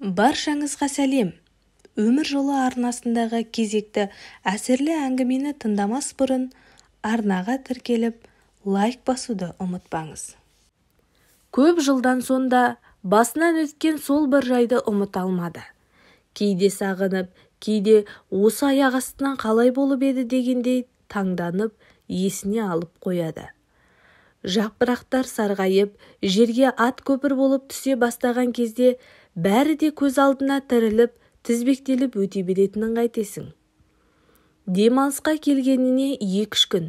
баршаңызға сәлем өмір жолы арнасындағы кезекті әсерлі әңгімені тыңдамас бұрын арнаға тіркеліп лайк басуды ұмытпаңыз көп жылдан сонда басынан өткен сол бір жайды ұмыта алмады кейде сағынып кейде осы аяқ астынан қалай болып еді дегендей таңданып есіне алып қояды жапырақтар сарғайып жерге ат көпір болып түсе бастаған кезде бәрі де көз алдына тіріліп тізбектеліп өте беретінін қайтесің демалысқа келгеніне екі күн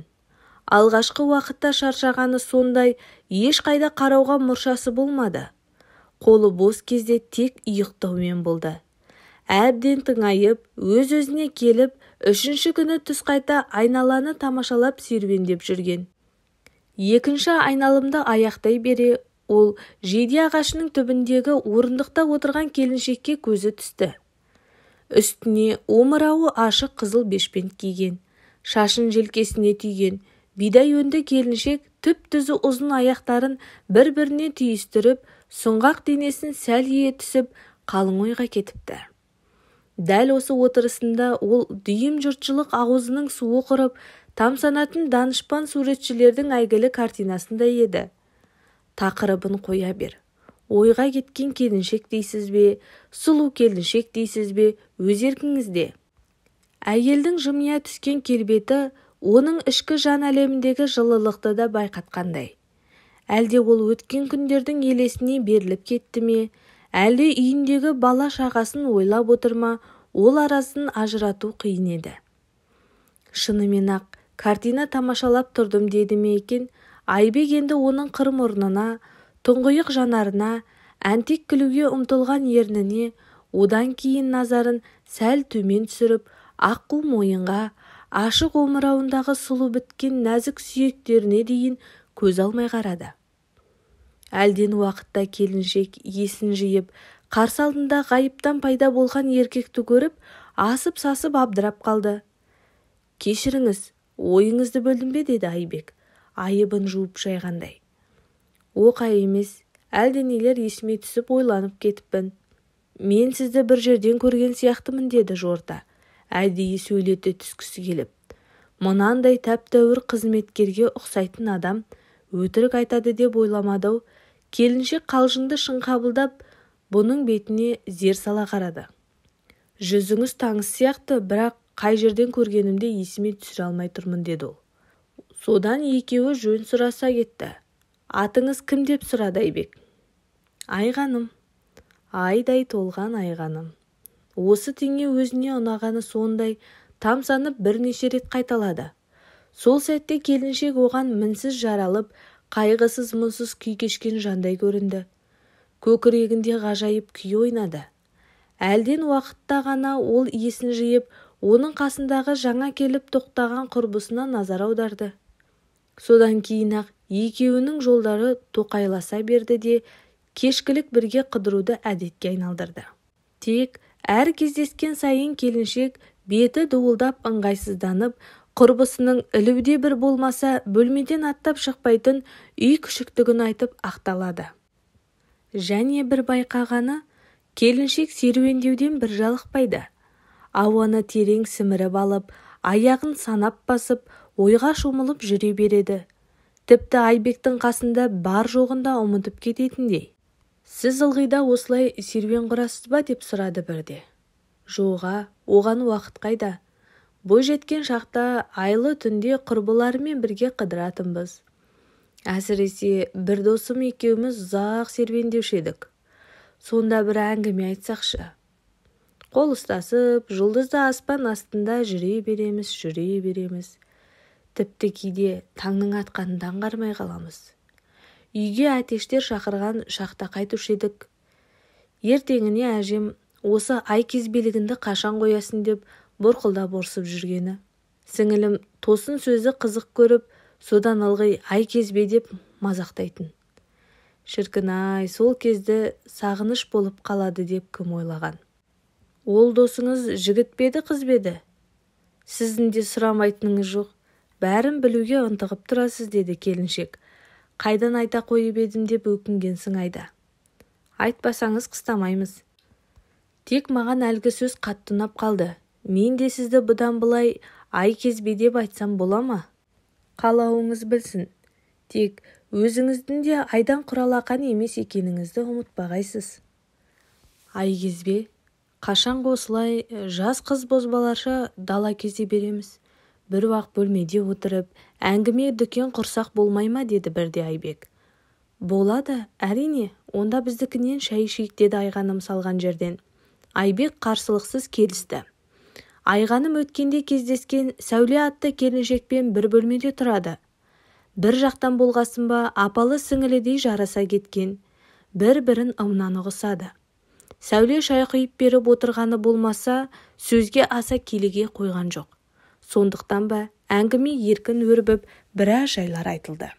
алғашқы уақытта шаршағаны сондай ешқайда қарауға мұршасы болмады қолы бос кезде тек ұйықтаумен болды әбден тыңайып өз-өзіне келіп үшінші күні түс қайта айналаны тамашалап серуендеп жүрген екінші айналымды аяқтай бере ол жиде ағашының түбіндегі орындықта отырған келіншекке көзі түсті үстіне омырауы ашық қызыл бешпент киген шашын желкесіне түйген бидай өнді келіншек түп түзі ұзын аяқтарын бір-біріне түйістіріп сұңғақ денесін сәл ие түсіп қалың ойға кетіпті дәл осы отырысында ол дүйім жұртшылық аузының суы құрып тамсанатын данышпан суретшілердің әйгілі картинасындай еді тақырыбын қоя бер ойға кеткен келіншек дейсіз бе сұлу келіншек дейсіз бе өз еркіңізде әйелдің жымия түскен келбеті оның ішкі жан әлеміндегі жылылықты да байқатқандай әлде ол өткен күндердің елесіне беріліп кетті ме әлде үйіндегі бала шағасын ойлап отыр ма ол арасын ажырату қиын еді шынымен-ақ картина тамашалап тұрдым деді ме екен айбек енді оның қыр мұрнына тұңғиық жанарына әнтек күлуге ұмтылған ерніне одан кейін назарын сәл төмен түсіріп аққу мойынға ашық омырауындағы сұлу біткен нәзік сүйектеріне дейін көз алмай қарады әлден уақытта келіншек есін жиып қарсы алдында ғайыптан пайда болған еркекті көріп асып сасып абдырап қалды кешіріңіз ойыңызды бөлдім бе деді айбек айыбын жуып шайғандай оқай емес әлденелер есіме түсіп ойланып кетіппін мен сізді бір жерден көрген сияқтымын деді жорта әдейі сөйлете түскісі келіп мынандай тәп-тәуір қызметкерге ұқсайтын адам өтірік айтады деп ойламады ау келіншек қалжыңды шын қабылдап бұның бетіне зер сала қарады жүзіңіз таңыз сияқты бірақ қай жерден көргенімді есіме түсіре алмай тұрмын деді ол содан екеуі жөн сұраса кетті атыңыз кім деп сұрады айбек айғаным айдай толған айғаным осы теңе өзіне ұнағаны сондай тамсанып бірнеше рет қайталады сол сәтте келіншек оған мінсіз жаралып қайғысыз мұнсыз күй кешкен жандай көрінді көкірегінде ғажайып күй ойнады әлден уақытта ғана ол есін жиып оның қасындағы жаңа келіп тоқтаған құрбысына назар аударды содан кейін ақ екеуінің жолдары тоқайласа берді де кешкілік бірге қыдыруды әдетке айналдырды тек әр кездескен сайын келіншек беті дуылдап ыңғайсызданып құрбысының ілуде бір болмаса бөлмеден аттап шықпайтын үй күшіктігін айтып ақталады және бір байқағаны келіншек серуендеуден бір жалықпайды ауаны терең сіміріп алып аяғын санап басып ойға шомылып жүре береді тіпті айбектің қасында бар-жоғын да ұмытып кететіндей сіз ылғи да осылай серуен құрасыз ба деп сұрады бірде жоға оған уақыт қайда жеткен шақта айлы түнде құрбыларымен бірге қыдыратынбыз әсіресе бір досым екеуміз ұзақ серуендеуші едік сонда бір әңгіме айтсақшы қол ұстасып жұлдызды аспан астында жүре береміз жүре береміз тіпті кейде таңның атқанын да аңғармай қаламыз үйге әтештер шақырған шақта қайтушы едік ертеңіне әжем осы ай кезбелігінді қашан қоясың деп бұрқылдап борсып жүргені сіңілім тосын сөзі қызық көріп содан ылғи ай кезбе деп мазақтайтын шіркін ай сол кезді сағыныш болып қалады деп кім ойлаған ол досыңыз жігіт пе еді қыз бе еді сіздің де сұрамайтыныңыз жоқ бәрін білуге ынтығып тұрасыз деді келіншек қайдан айта қойып едім деп өкінген сыңайда айтпасаңыз қыстамаймыз тек маған әлгі сөз қатты ұнап қалды мен де сізді бұдан былай ай кезбе деп айтсам бола ма қалауыңыз білсін тек өзіңіздің де айдан құралақан емес екеніңізді ұмытпағайсыз ай қашанғы осылай э, жас қыз-бозбалаша дала кезде береміз бір-уақ бөлмеде отырып әңгіме-дүкен құрсақ болмай ма деді бірде айбек болады әрине онда біздікінен шай ішейік деді айғаным салған жерден айбек қарсылықсыз келісті айғаным өткенде кездескен сәуле атты келіншекпен бір бөлмеде тұрады бір жақтан болғасын ба апалы сіңілідей жараса кеткен бір-бірін ымнан ұғысады сәуле шай құйып беріп отырғаны болмаса сөзге аса келеге қойған жоқ сондықтан ба әңгіме еркін өрбіп біраз жайлар айтылды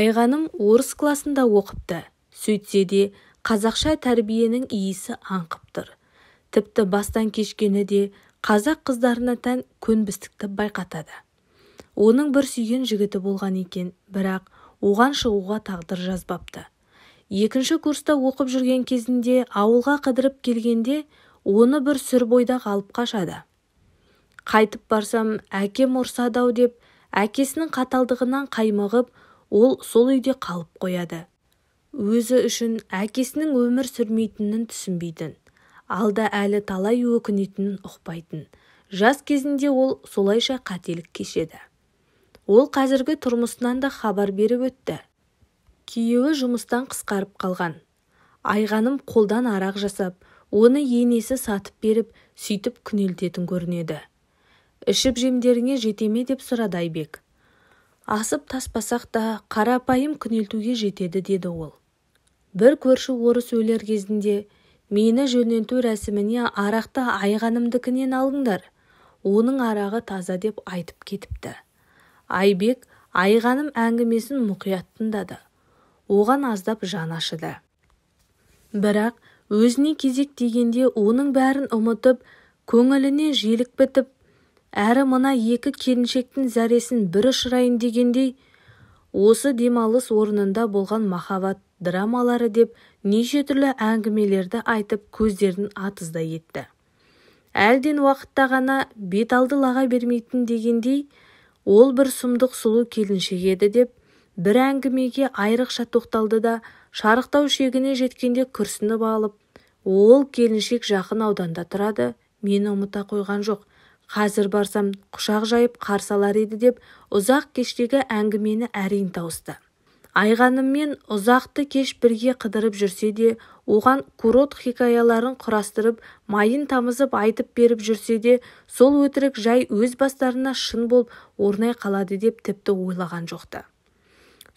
айғаным орыс класында оқыпты сөйтсе де қазақша тәрбиенің иісі аңқып тұр тіпті бастан кешкені де қазақ қыздарына тән көнбістікті байқатады оның бір сүйген жігіті болған екен бірақ оған шығуға тағдыр жазбапты екінші курста оқып жүрген кезінде ауылға қыдырып келгенде оны бір сүр бойдақ алып қашады қайтып барсам әкем ұрсады-ау деп әкесінің қаталдығынан қаймығып ол сол үйде қалып қояды өзі үшін әкесінің өмір сүрмейтінін түсінбейтін алда әлі талай өкінетінін ұқпайтын жас кезінде ол солайша қателік кешеді ол қазіргі тұрмысынан да хабар беріп өтті күйеуі жұмыстан қысқарып қалған айғаным қолдан арақ жасап оны енесі сатып беріп сөйтіп күнелтетін көрінеді ішіп-жемдеріңе жете ме деп сұрады айбек асып таспасақ та қарапайым күнелтуге жетеді деді ол бір көрші орыс өлер кезінде мені жөнелту рәсіміне арақты айғанымдікінен алыңдар оның арағы таза деп айтып кетіпті айбек айғаным әңгімесін мұқият тыңдады оған аздап жаны ашыды бірақ өзіне кезек дегенде оның бәрін ұмытып көңіліне желік бітіп әрі мына екі келіншектің зәресін бір ұшырайын дегендей осы демалыс орнында болған махаббат драмалары деп неше түрлі әңгімелерді айтып көздерін атызда етті әлден уақытта ғана бет алды лаға бермейтін дегендей ол бір сұмдық сұлу келіншек еді деп бір әңгімеге айрықша тоқталды да шарықтау шегіне жеткенде күрсініп алып ол келіншек жақын ауданда тұрады мені ұмыта қойған жоқ қазір барсам құшақ жайып қарсы алар еді деп ұзақ кештегі әңгімені әрең тауысты айғаныммен ұзақты кеш бірге қыдырып жүрсе де оған курорт хикаяларын құрастырып майын тамызып айтып беріп жүрсе де сол өтірік жай өз бастарына шын болып орнай қалады деп тіпті ойлаған жоқ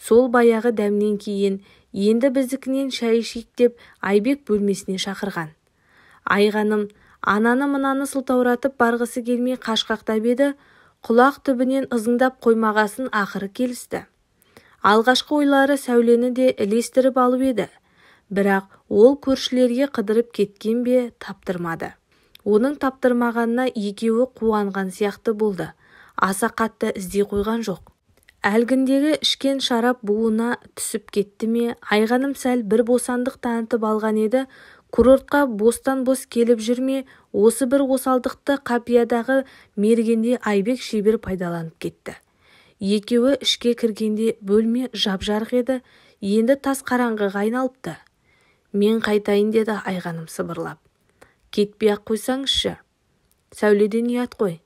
сол баяғы дәмнен кейін енді біздікінен шай ішейік деп айбек бөлмесіне шақырған айғаным ананы-мынаны сылтауратып барғысы келмей қашқақтап еді құлақ түбінен ызыңдап қоймағасын ақыры келісті алғашқы ойлары сәулені де ілестіріп алып еді бірақ ол көршілерге қыдырып кеткен бе таптырмады оның таптырмағанына екеуі қуанған сияқты болды аса қатты іздей қойған жоқ әлгіндегі ішкен шарап буына түсіп кетті ме айғаным сәл бір босандық танытып алған еді курортқа бостан-бос келіп жүр ме осы бір осалдықты қапиядағы мергенде айбек шебер пайдаланып кетті екеуі ішке кіргенде бөлме жап-жарық еді енді тас қараңғыға айналыпты мен қайтайын деді айғаным сыбырлап кетпей-ақ қойсаңызшы сәуледен ұят қой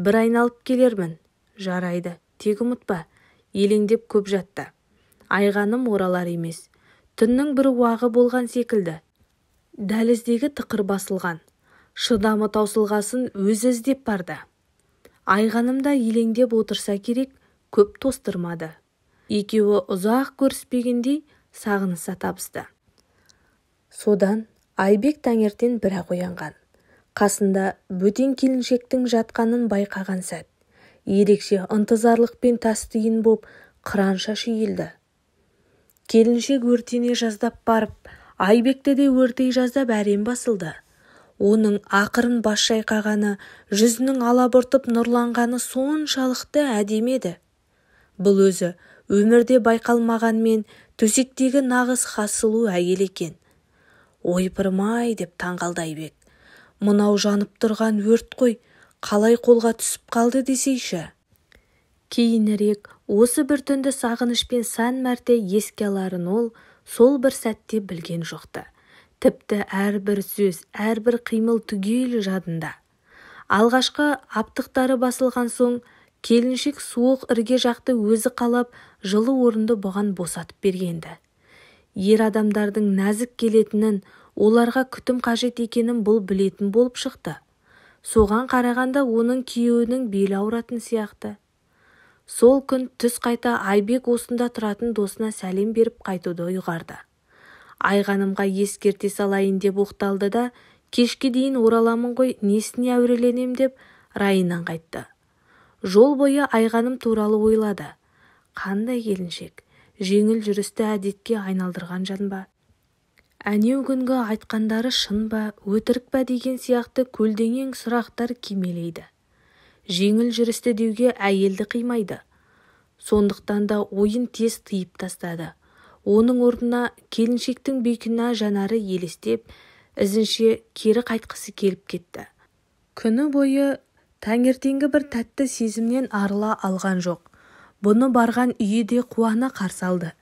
бір айналып келермін жарайды тек ұмытпа елеңдеп көп жатты айғаным оралар емес түннің бір уағы болған секілді дәліздегі тықыр басылған шыдамы таусылғасын өзі іздеп барды айғаным да елеңдеп отырса керек көп тостырмады екеуі ұзақ көріспегендей сағыныса табысты содан айбек таңертең бірақ оянған қасында бөтен келіншектің жатқанын байқаған сәт ерекше ынтызарлықпен тастиын боп қыранша елді. келіншек өртене жаздап барып айбекті де өртей жаздап әрең басылды оның ақырын бас шайқағаны жүзінің алабұртып нұрланғаны соншалықты әдемі еді бұл өзі өмірде байқалмағанмен төсектегі нағыз қасылу әйел екен ойпырмай деп таңғалды айбек мынау жанып тұрған өрт қой қалай қолға түсіп қалды десейші кейінірек осы бір түнді сағынышпен сан мәрте еске аларын ол сол бір сәтте білген жоқты тіпті әрбір сөз әрбір қимыл түгел жадында алғашқы аптықтары басылған соң келіншек суық ірге жақты өзі қалап жылы орынды бұған босатып бергенді ер адамдардың нәзік келетінін оларға күтім қажет екенін бұл білетін болып шықты соған қарағанда оның күйеуінің белі ауыратын сияқты сол күн түс қайта айбек осында тұратын досына сәлем беріп қайтуды ұйғарды айғанымға ескерте салайын деп оқталды да кешке дейін ораламын ғой несіне әуреленем деп райынан қайтты жол бойы айғаным туралы ойлады қандай келіншек жеңіл жүрісті әдетке айналдырған жан ба әнеугүнгі айтқандары шын ба өтірік пе деген сияқты көлденең сұрақтар кимелейді жеңіл жүрісті деуге әйелді қимайды сондықтан да ойын тез тыйып тастады оның орнына келіншектің бейкүнә жанары елестеп ізінше кері қайтқысы келіп кетті күні бойы таңертеңгі бір тәтті сезімнен арыла алған жоқ бұны барған үйі де қуана қарсы алды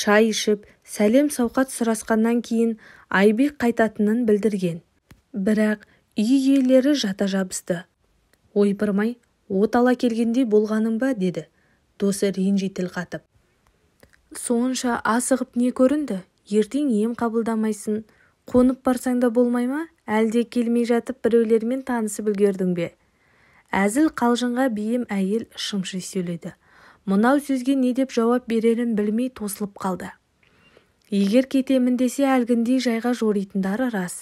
шай ішіп сәлем сауқат сұрасқаннан кейін айбек қайтатынын білдірген бірақ үй иелері жата жабысты ойпырмай от ала келгендей болғаның ба деді досы ренжи тіл қатып сонша асығып не көрінді ертең ем қабылдамайсың қонып барсаң да болмай ма әлде келмей жатып біреулермен танысып үлгердің бе әзіл қалжыңға бейім әйел шымши сөйледі мынау сөзге не деп жауап берерін білмей тосылып қалды егер кетемін десе әлгіндей жайға жоритындары рас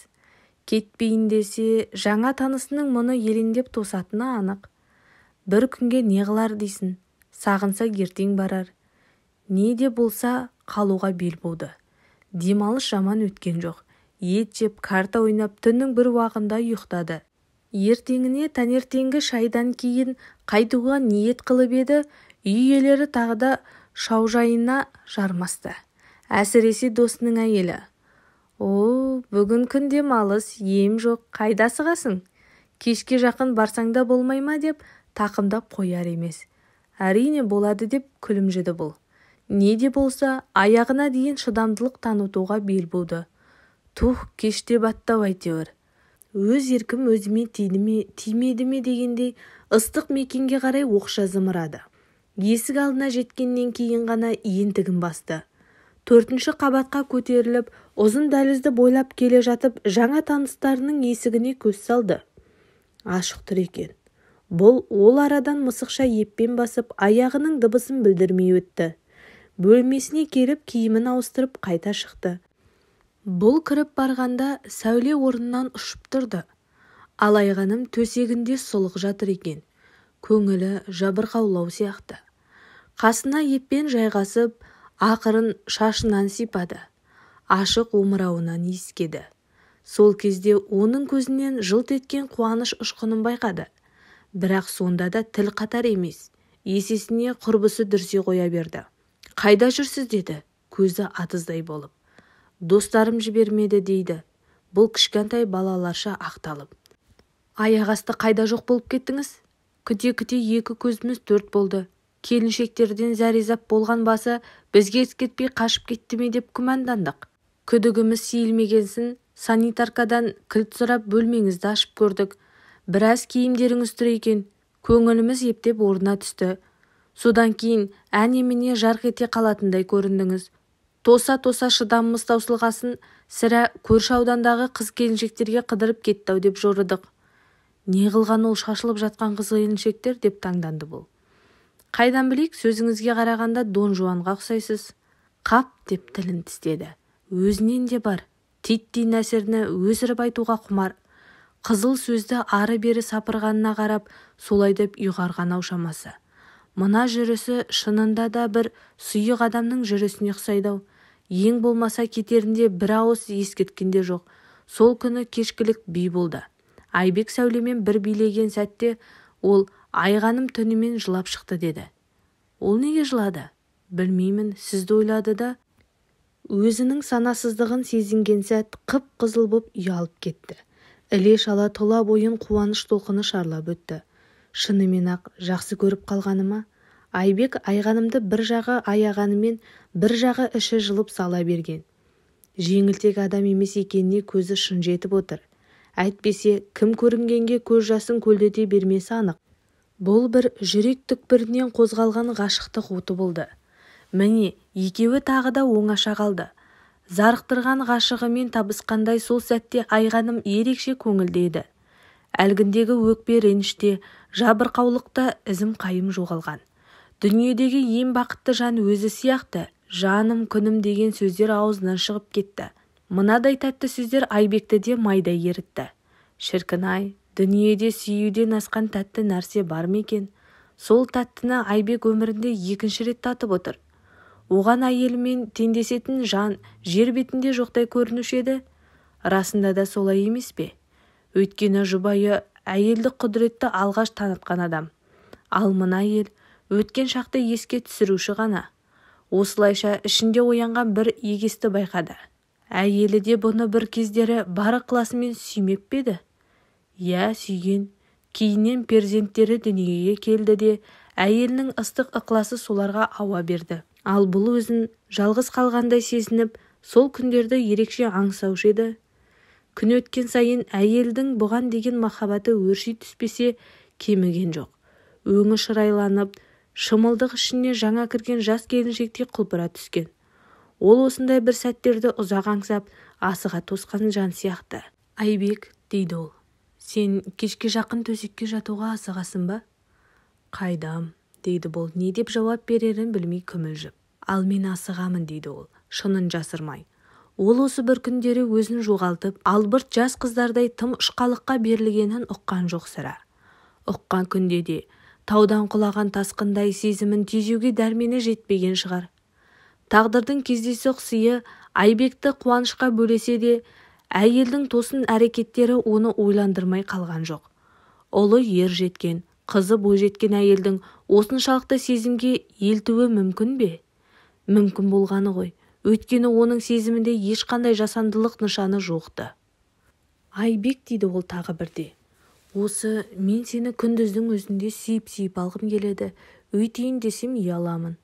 кетпейін десе жаңа танысының мұны елеңдеп тосатыны анық бір күнге не қылар дейсің сағынса ертең барар не де болса қалуға бел буды демалыс жаман өткен жоқ ет жеп карта ойнап түннің бір уағында ұйықтады ертеңіне таңертеңгі шайдан кейін қайтуға ниет қылып еді үй иелері тағы да шаужайына жармасты әсіресе досының әйелі о бүгін күн демалыс ем жоқ қайда асығасың кешке жақын барсаң да болмай ма деп тақымдап қояр емес әрине болады деп күлімжіді бұл не де болса аяғына дейін шыдамдылық танытуға бел буды тух кеште баттау әйтеуір өз еркім өзіме тиді ме тимеді ме дегендей ыстық мекенге қарай оқша зымырады есік алдына жеткеннен кейін ғана ентігін басты төртінші қабатқа көтеріліп ұзын дәлізді бойлап келе жатып жаңа таныстарының есігіне көз салды ашық тұр екен бұл ол арадан мысықша еппен басып аяғының дыбысын білдірмей өтті бөлмесіне келіп киімін ауыстырып қайта шықты бұл кіріп барғанда сәуле орнынан ұшып тұрды алайғаным төсегінде сұлық жатыр екен көңілі жабырқаулау сияқты қасына еппен жайғасып ақырын шашынан сипады ашық омырауынан иіскеді сол кезде оның көзінен жылт еткен қуаныш ұшқынын байқады бірақ сонда да тіл қатар емес есесіне құрбысы дүрсе қоя берді қайда жүрсіз деді көзі атыздай болып достарым жібермеді дейді бұл кішкентай балаларша ақталып аяқ асты қайда жоқ болып кеттіңіз күте-күте екі көзіміз төрт болды келіншектерден зәрезап болған басы бізге кетпей қашып кетті ме деп күмәндандық күдігіміз сейілмегенсін санитаркадан кілт сұрап бөлмеңізді ашып көрдік біраз киімдеріңіз тұр екен көңіліміз ептеп орнына түсті содан кейін әне-міне жарқ ете қалатындай көріндіңіз тоса-тоса шыдамымыз таусылғасын сірә көрші аудандағы қыз-келіншектерге қыдырып кетті-ау деп жорыдық не қылған ол шашылып жатқан қыз-келіншектер деп таңданды бұл қайдан білейік сөзіңізге қарағанда дон жуанға ұқсайсыз қап деп тілін тістеді өзінен де бар титтей нәсіріні өсіріп айтуға құмар қызыл сөзді ары-бері сапырғанына қарап солай деп ұйғарған-ау шамасы мына жүрісі шынында да бір сұйық адамның жүрісіне ұқсайды-ау ең болмаса кетерінде бір ауыз ескерткен жоқ сол күні кешкілік би болды айбек сәулемен бір билеген сәтте ол айғаным түнімен жылап шықты деді ол неге жылады білмеймін сізді ойлады да өзінің санасыздығын сезінген сәт қып-қызыл боп ұялып кетті іле-шала тұла бойын қуаныш толқыны шарлап өтті шынымен-ақ жақсы көріп қалғаны ма айбек айғанымды бір жағы аяғанымен бір жағы іші жылып сала берген жеңілтек адам емес екеніне көзі шын жетіп отыр әйтпесе кім көрінгенге көз жасын көлдете бермесі анық бұл бір жүрек түкпірінен қозғалған ғашықтық оты болды міне екеуі тағы да оңаша қалды зарықтырған ғашығымен табысқандай сол сәтте айғаным ерекше көңілді еді әлгіндегі өкпе реніште жабырқаулықта ізім-қайым жоғалған дүниедегі ең бақытты жан өзі сияқты жаным күнім деген сөздер аузынан шығып кетті мынадай тәтті сөздер айбекті де майдай ерітті шіркін-ай дүниеде сүюден асқан тәтті нәрсе бар ма екен сол тәттіні айбек өмірінде екінші рет татып отыр оған әйелімен теңдесетін жан жер бетінде жоқтай көрінуші еді расында да солай емес пе өйткені жұбайы әйелдік құдіретті алғаш танытқан адам ал мына әйел өткен шақты еске түсіруші ғана осылайша ішінде оянған бір егесті байқады әйелі де бұны бір кездері бар ықыласымен сүймеп пе еді иә сүйген кейіннен перзенттері дүниеге келді де әйелінің ыстық ықыласы соларға ауа берді ал бұл өзін жалғыз қалғандай сезініп сол күндерді ерекше аңсаушы еді күн өткен сайын әйелдің бұған деген махаббаты өрши түспесе кеміген жоқ өңі шырайланып шымылдық ішіне жаңа кірген жас келіншектей құлпыра түскен ол осындай бір сәттерді ұзақ аңсап асыға тосқан жан сияқты айбек дейді ол сен кешке жақын төсекке жатуға асығасың ба қайдам дейді бұл не деп жауап берерін білмей күмілжіп ал мен асығамын дейді ол шынын жасырмай ол осы бір күндері өзін жоғалтып албырт жас қыздардай тым ұшқалыққа берілгенін ұққан жоқ сірә ұққан күнде де таудан құлаған тасқындай сезімін тежеуге дәрмені жетпеген шығар тағдырдың кездейсоқ сыйы айбекті қуанышқа бөлесе де әйелдің тосын әрекеттері оны ойландырмай қалған жоқ ұлы ер жеткен қызы бойжеткен әйелдің осыншалықты сезімге елтуі мүмкін бе мүмкін болғаны ғой өйткені оның сезімінде ешқандай жасандылық нышаны жоқты айбек дейді ол тағы бірде осы мен сені күндіздің өзінде сүйіп-сүйіп алғым келеді өйтейін десем ұяламын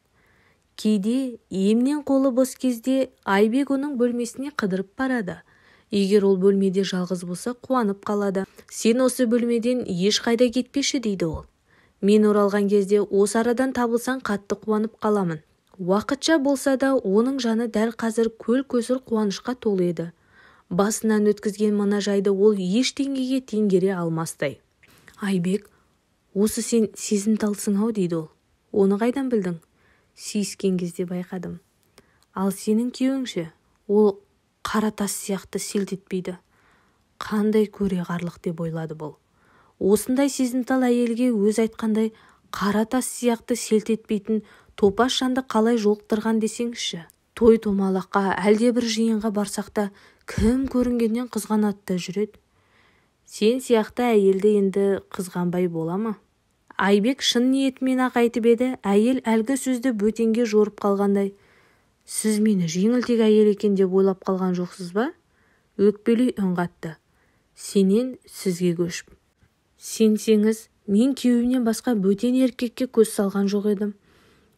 кейде емнен қолы бос кезде айбек оның бөлмесіне қыдырып барады егер ол бөлмеде жалғыз болса қуанып қалады сен осы бөлмеден ешқайда кетпеші дейді ол мен оралған кезде осы арадан табылсаң қатты қуанып қаламын уақытша болса да оның жаны дәл қазір көл-көсір қуанышқа толы еді басынан өткізген мына жайды ол ештеңеге теңгере алмастай айбек осы сен сезімталсың-ау дейді ол оны қайдан білдің сүйіскен кезде байқадым ал сенің күйеуің ол қара тас сияқты селт етпейді қандай көреғарлық деп ойлады бұл осындай сезімтал әйелге өз айтқандай қара тас сияқты селт етпейтін топас жанды қалай жолықтырған десеңізші той-томалаққа әлдебір жиынға барсақ та кім көрінгеннен қызғанады да жүреді сен сияқты әйелді енді қызғанбай бола ма айбек шын ниетімен-ақ айтып еді әйел әлгі сөзді бөтенге жорып қалғандай сіз мені жеңілтек әйел екен деп ойлап қалған жоқсыз ба өкпелей үн қатты сенен сізге көшіп сенсеңіз мен күйеуімнен басқа бөтен еркекке көз салған жоқ едім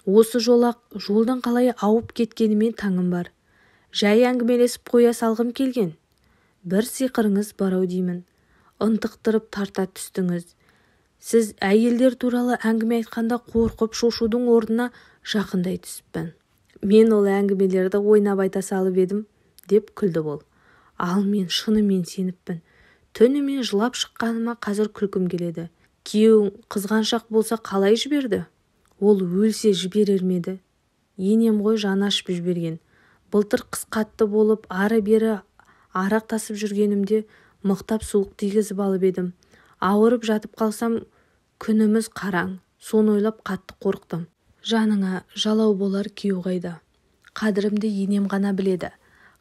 осы жолақ жолдан қалай ауып кеткеніме таңым бар жай әңгімелесіп қоя салғым келген бір сиқырыңыз бар-ау деймін ынтықтырып тарта түстіңіз сіз әйелдер туралы әңгіме айтқанда қорқып шошудың орнына жақындай түсіппін мен ол әңгімелерді ойнап айта салып едім деп күлді ол ал мен шынымен сеніппін түнімен жылап шыққаныма қазір күлкім келеді күйеуің қызғаншақ болса қалай жіберді ол өлсе жіберер ме еді енем ғой жаны ашып жіберген былтыр қыс қатты болып ары-бері арақ тасып жүргенімде мықтап суық тигізіп алып едім ауырып жатып қалсам күніміз қараң соны ойлап қатты қорықтым жаныңа жалау болар күйеу қайда қадірімді енем ғана біледі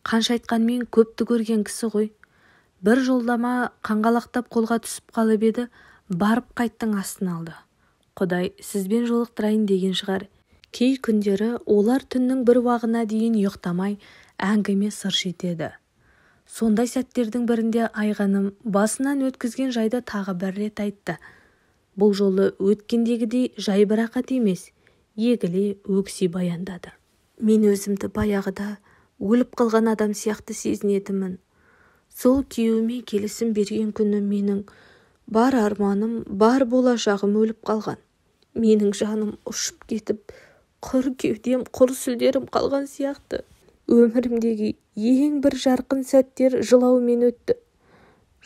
қанша айтқанмен көпті көрген кісі ғой бір жолдама қаңғалақтап қолға түсіп қалып еді барып қайттың астын алды құдай сізбен жолықтырайын деген шығар кей күндері олар түннің бір уағына дейін ұйықтамай әңгіме сыр шетеді сондай сәттердің бірінде айғаным басынан өткізген жайды тағы бір рет айтты бұл жолы өткендегідей жайбарақат емес егіле өкси баяндады мен өзімді баяғыда өліп қалған адам сияқты сезінетінмін сол күйеуіме келісім берген күні менің бар арманым бар болашағым өліп қалған менің жаным ұшып кетіп құр кеудем құр сүлдерім қалған сияқты өмірімдегі ең бір жарқын сәттер жылаумен өтті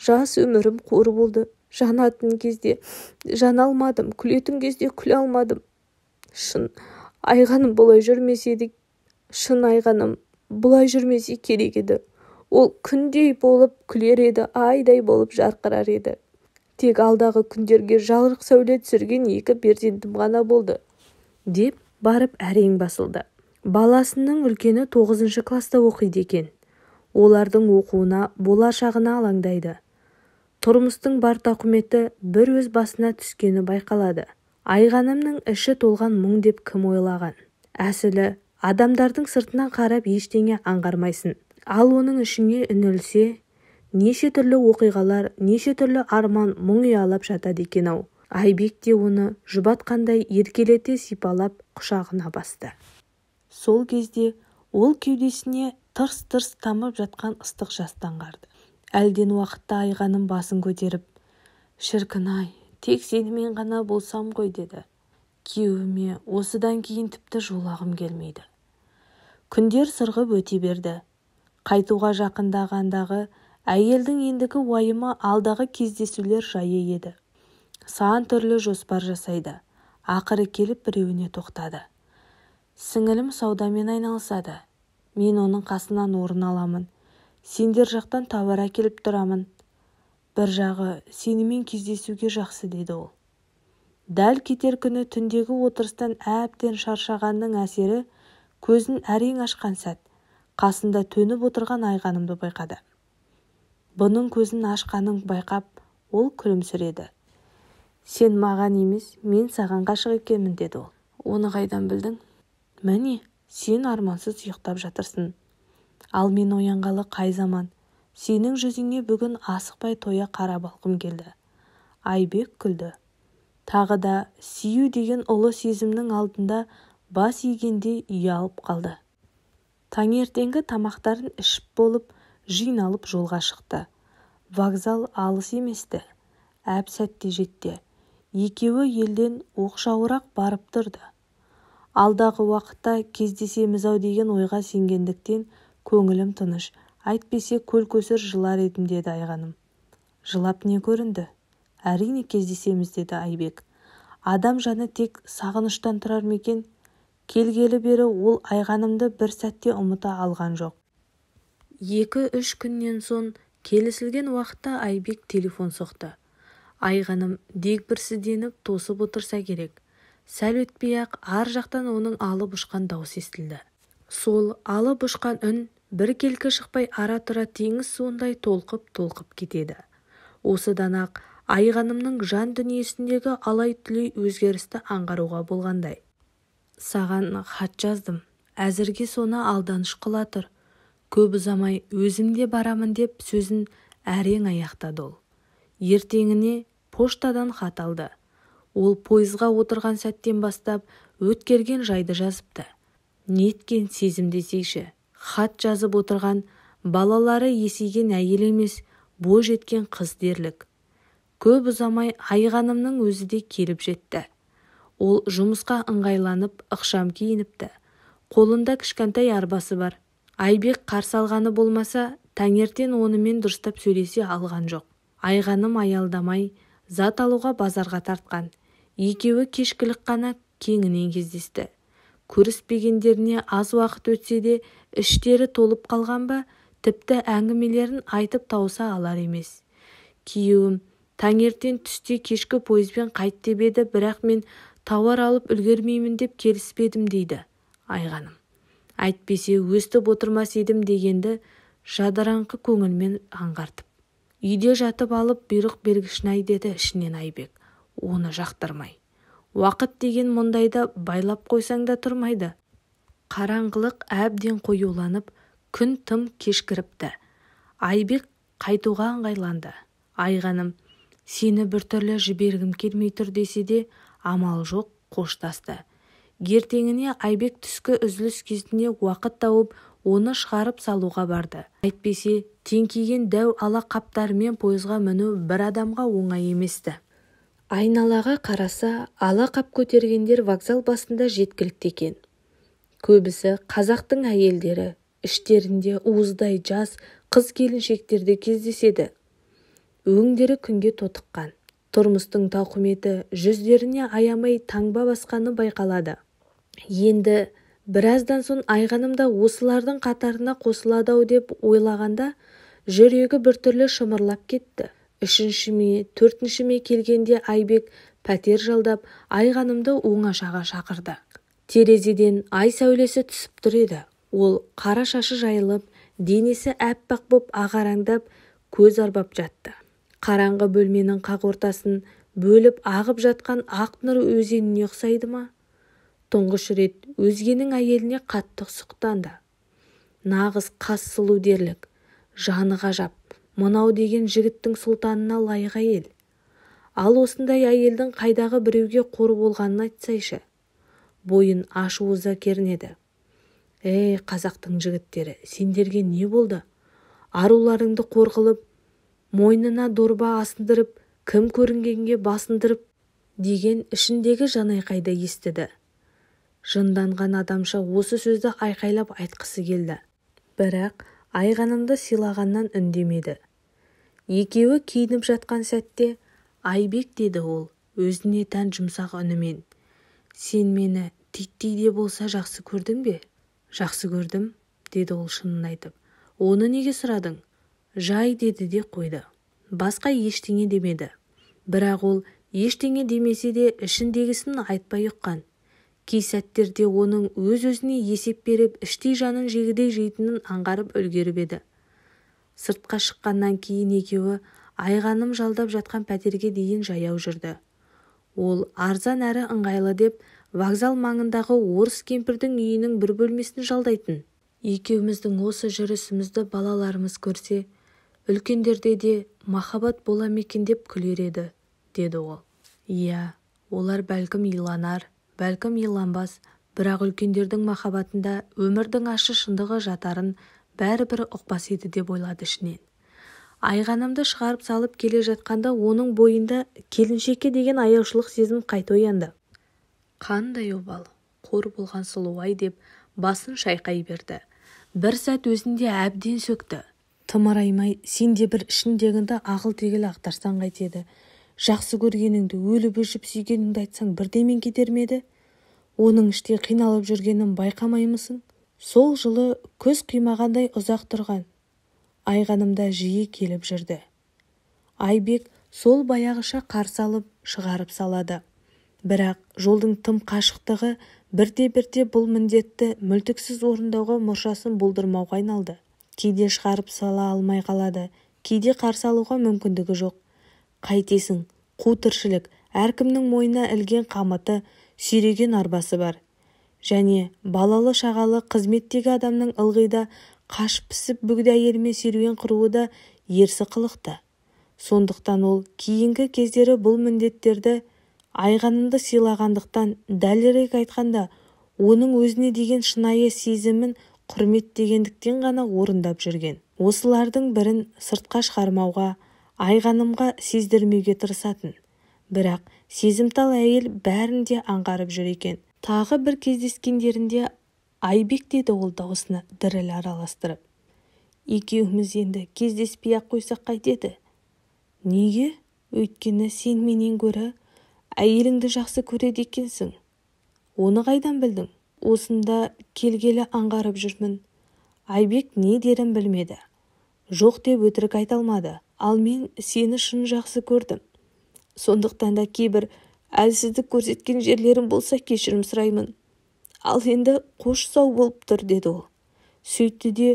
жас өмірім қор болды жанатын кезде жана алмадым күлетін кезде күле алмадым шын айғаным бұлай жүрмесе керек еді ол күндей болып күлер еді айдай болып жарқырар еді тек алдағы күндерге жарық сәуле түсірген екі перзентім ғана болды деп барып әрең басылды баласының үлкені тоғызыншы класта оқиды екен олардың оқуына болашағына алаңдайды тұрмыстың бар тауқыметі бір өз басына түскені байқалады айғанымның іші толған мұң деп кім ойлаған әсілі адамдардың сыртынан қарап ештеңе аңғармайсың ал оның ішіне үңілсе неше түрлі оқиғалар неше түрлі арман мұң ұялап жатады екен-ау айбек те оны жұбатқандай еркелете сипалап құшағына басты сол кезде ол кеудесіне тырс-тырс тамып жатқан ыстық жасты аңғарды әлден уақытта айғаным басын көтеріп шіркін-ай тек сенімен ғана болсам ғой деді күйеуіме осыдан кейін тіпті жолағым келмейді күндер сырғып өте берді қайтуға жақындағандағы әйелдің ендігі уайымы алдағы кездесулер жайы еді сан түрлі жоспар жасайды ақыры келіп біреуіне тоқтады сіңілім саудамен айналысады мен оның қасынан орын аламын сендер жақтан тауар әкеліп тұрамын бір жағы сенімен кездесуге жақсы деді ол дәл кетер күні түндегі отырыстан әбден шаршағанның әсері көзін әрең ашқан сәт қасында төніп отырған айғанымды байқады бұның көзін ашқанын байқап ол күлімсіреді сен маған емес мен саған ғашық екенмін деді ол оны қайдан білдің міне сен армансыз ұйықтап жатырсың ал мен оянғалы қай заман сенің жүзіңе бүгін асықпай тоя қарап алғым келді айбек күлді тағы да сүю деген ұлы сезімнің алдында бас игендей ұялып қалды таңертеңгі тамақтарын ішіп болып жиналып жолға шықты вокзал алыс емес әп сәтте жетті екеуі елден оқшауырақ барып тұрды алдағы уақытта кездесеміз-ау деген ойға сенгендіктен көңілім тыныш айтпесе көл-көсір жылар едім деді айғаным жылап не көрінді әрине кездесеміз деді айбек адам жаны тек сағыныштан тұрар ма екен келгелі бері ол айғанымды бір сәтте ұмыта алған жоқ екі-үш күннен соң келісілген уақытта айбек телефон соқты айғаным дегбірсізденіп тосып отырса керек сәл өтпей-ақ ар жақтан оның алып ұшқан даусы естілді сол алып ұшқан үн біркелкі шықпай ара-тұра теңіз суындай толқып-толқып кетеді осыдан-ақ айғанымның жан дүниесіндегі алай-түлей өзгерісті аңғаруға болғандай саған хат жаздым әзірге соны алданыш қыла тұр көп ұзамай өзім барамын деп сөзін әрең аяқтады ол ертеңіне поштадан хат алды ол пойызға отырған сәттен бастап өткерген жайды жазыпты неткен сезім десейші хат жазып отырған балалары есейген әйел емес жеткен қыз дерлік көп ұзамай айғанымның өзі де келіп жетті ол жұмысқа ыңғайланып ықшам киініпті қолында кішкентай арбасы бар айбек қарсы алғаны болмаса таңертең онымен дұрыстап сөйлесе алған жоқ айғаным аялдамай зат алуға базарға тартқан екеуі кешкілік қана кеңінен кездесті көріспегендеріне аз уақыт өтсе де іштері толып қалған ба тіпті әңгімелерін айтып тауса алар емес күйеуім таңертең түсте кешкі пойызбен қайт деп еді бірақ мен тауар алып үлгермеймін деп келіспедім дейді айғаным әйтпесе өстіп отырмас едім дегенді жадыраңқы көңілмен аңғартып үйде жатып алып бұйрық бергішін-ай деді ішінен айбек оны жақтырмай уақыт деген мұндайда байлап қойсаң да тұрмайды қараңғылық әбден қоюланып күн тым кешкіріпті айбек қайтуға ыңғайланды айғаным сені біртүрлі жібергім келмей тұр десе де амал жоқ қоштасты ертеңіне айбек түскі үзіліс кезінде уақыт тауып оны шығарып салуға барды әйтпесе теңкиген дәу ала қаптарымен пойызға міну бір адамға оңай емес айналаға қараса ала қап көтергендер вокзал басында жеткілікті екен көбісі қазақтың әйелдері іштерінде уыздай жас қыз-келіншектер кездеседі өңдері күнге тотыққан тұрмыстың тауқыметі жүздеріне аямай таңба басқаны байқалады енді біраздан соң айғаным да осылардың қатарына қосылады-ау деп ойлағанда жүрегі біртүрлі шымырлап кетті үшінші ме төртінші ме келгенде айбек пәтер жалдап айғанымды оңашаға шақырды терезеден ай сәулесі түсіп тұр еді ол қара шашы жайылып денесі аппақ боп ағараңдап көз арбап жатты қараңғы бөлменің қақ ортасын бөліп ағып жатқан ақ нұр өзеніне ұқсайды ма тұңғыш рет өзгенің әйеліне қатты сұқтанды нағыз қас сұлу дерлік жаны ғажап мынау деген жігіттің сұлтанына лайық әйел ал осындай әйелдің қайдағы біреуге қор болғанын айтсайшы бойын ашу ыза кернеді әй қазақтың жігіттері сендерге не болды аруларыңды қор қылып мойнына дорба асындырып кім көрінгенге басындырып деген ішіндегі жанайқайды естіді жынданған адамша осы сөзді айқайлап айтқысы келді бірақ айғанымды сыйлағаннан үндемеді екеуі киініп жатқан сәтте айбек деді ол өзіне тән жұмсақ үнімен сен мені титтей де болса жақсы көрдің бе жақсы көрдім деді ол шынын айтып оны неге сұрадың жай деді де қойды басқа ештеңе демеді бірақ ол ештеңе демесе де ішіндегісін айтпай ұққан кей сәттерде оның өз-өзіне есеп беріп іштей жанын жегідей жейтінін аңғарып үлгеріп еді сыртқа шыққаннан кейін екеуі айғаным жалдап жатқан пәтерге дейін жаяу жүрді ол арзан әрі ыңғайлы деп вокзал маңындағы орыс кемпірдің үйінің бір бөлмесін жалдайтын екеуміздің осы жүрісімізді балаларымыз көрсе үлкендерде де махаббат бола ма екен деп күлер еді деді ол иә олар бәлкім иланар бәлкім иланбас бірақ үлкендердің махаббатында өмірдің ашы шындығы жатарын бәрібір ұқпас еді деп ойлады ішінен айғанымды шығарып салып келе жатқанда оның бойында келіншекке деген аяушылық сезім қайта оянды қандай обал қор болған сұлу деп басын шайқай берді бір сәт өзінде әбден сөкті тымыраймай сен де бір ішіндегіңді ағыл-тегіл ақтарсаң қайтеді жақсы көргеніңді өліп-өшіп сүйгеніңді айтсаң бірдемен кетер ме оның іште қиналып жүргенін байқамаймысың сол жылы көз қимағандай ұзақ тұрған айғанымда жиі келіп жүрді айбек сол баяғыша қарсы алып шығарып салады бірақ жолдың тым қашықтығы бірте-бірте бұл міндетті мүлтіксіз орындауға мұршасын болдырмауға айналды кейде шығарып сала алмай қалады кейде қарсы алуға мүмкіндігі жоқ қайтесің қу тіршілік әркімнің мойнына ілген қамыты сүйреген арбасы бар және балалы-шағалы қызметтегі адамның ылғи да қашып-пісіп бүгді әйелмен серуен құруы да ерсі қылықты сондықтан ол кейінгі кездері бұл міндеттерді айғанымды сыйлағандықтан дәлірек айтқанда оның өзіне деген шынайы сезімін құрметтегендіктен ғана орындап жүрген осылардың бірін сыртқа шығармауға айғанымға сездірмеуге тырысатын бірақ сезімтал әйел бәрін де аңғарып жүр екен тағы бір кездескендерінде айбек деді ол даусына діріл араластырып екеуміз енді кездеспей-ақ қойсақ қайтеді неге өйткені сен менен гөрі әйеліңді жақсы көреді екенсің оны қайдан білдің осында келгелі аңғарып жүрмін айбек не дерін білмеді жоқ деп өтірік айта алмады ал мен сені шын жақсы көрдім сондықтан да кейбір әлсіздік көрсеткен жерлерім болса кешірім сұраймын ал енді қош сау болып тұр деді ол сөйтті де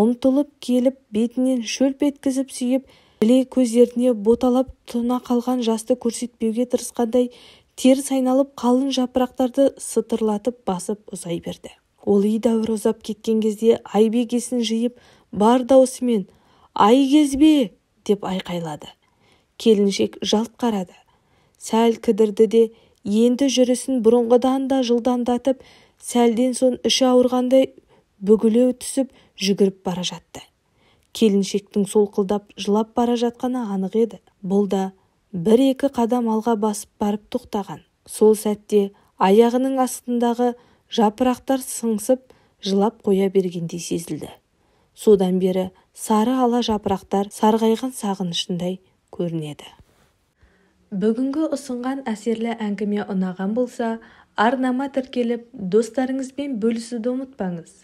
ұмтылып келіп бетінен шөлп еткізіп сүйіп іле көздеріне боталап тұна қалған жасты көрсетпеуге тырысқандай тер сайналып қалың жапырақтарды сытырлатып басып ұзай берді ол едәуір ұзап кеткен кезде айбегесін жиып бар даусымен айгезбе деп айқайлады келіншек жалт қарады сәл кідірді де енді жүрісін бұрынғыдан да жылдамдатып сәлден соң іші ауырғандай бүгілеу түсіп жүгіріп бара жатты келіншектің солқылдап жылап бара жатқаны анық еді бұл да бір-екі қадам алға басып барып тоқтаған сол сәтте аяғының астындағы жапырақтар сыңсып жылап қоя бергендей сезілді содан бері сары ала жапырақтар сарғайған сағынышындай көрінеді бүгінгі ұсынған әсерлі әңгіме ұнаған болса арнама тіркеліп достарыңызбен бөлісуді ұмытпаңыз